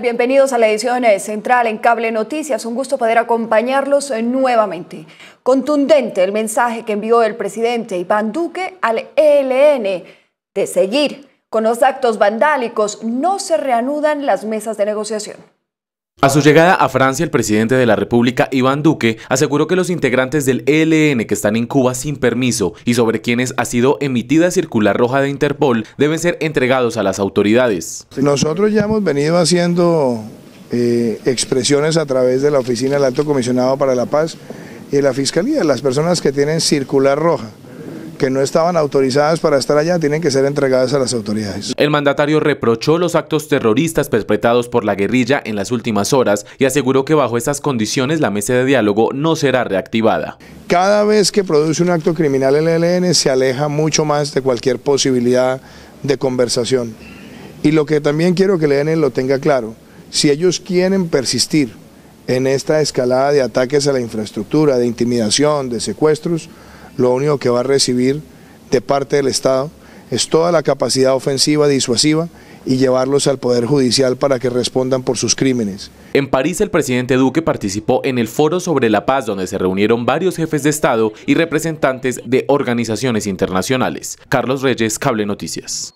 Bienvenidos a la edición eh, central en Cable Noticias. Un gusto poder acompañarlos eh, nuevamente. Contundente el mensaje que envió el presidente Iván Duque al ELN de seguir con los actos vandálicos. No se reanudan las mesas de negociación. A su llegada a Francia, el presidente de la República, Iván Duque, aseguró que los integrantes del ELN que están en Cuba sin permiso y sobre quienes ha sido emitida circular roja de Interpol deben ser entregados a las autoridades. Nosotros ya hemos venido haciendo eh, expresiones a través de la Oficina del Alto Comisionado para la Paz y la Fiscalía, las personas que tienen circular roja que no estaban autorizadas para estar allá tienen que ser entregadas a las autoridades. El mandatario reprochó los actos terroristas perpetrados por la guerrilla en las últimas horas y aseguró que bajo estas condiciones la mesa de diálogo no será reactivada. Cada vez que produce un acto criminal el ELN e se aleja mucho más de cualquier posibilidad de conversación. Y lo que también quiero que el ELN e lo tenga claro, si ellos quieren persistir en esta escalada de ataques a la infraestructura, de intimidación, de secuestros, lo único que va a recibir de parte del Estado es toda la capacidad ofensiva, disuasiva y llevarlos al Poder Judicial para que respondan por sus crímenes. En París, el presidente Duque participó en el Foro sobre la Paz, donde se reunieron varios jefes de Estado y representantes de organizaciones internacionales. Carlos Reyes, Cable Noticias.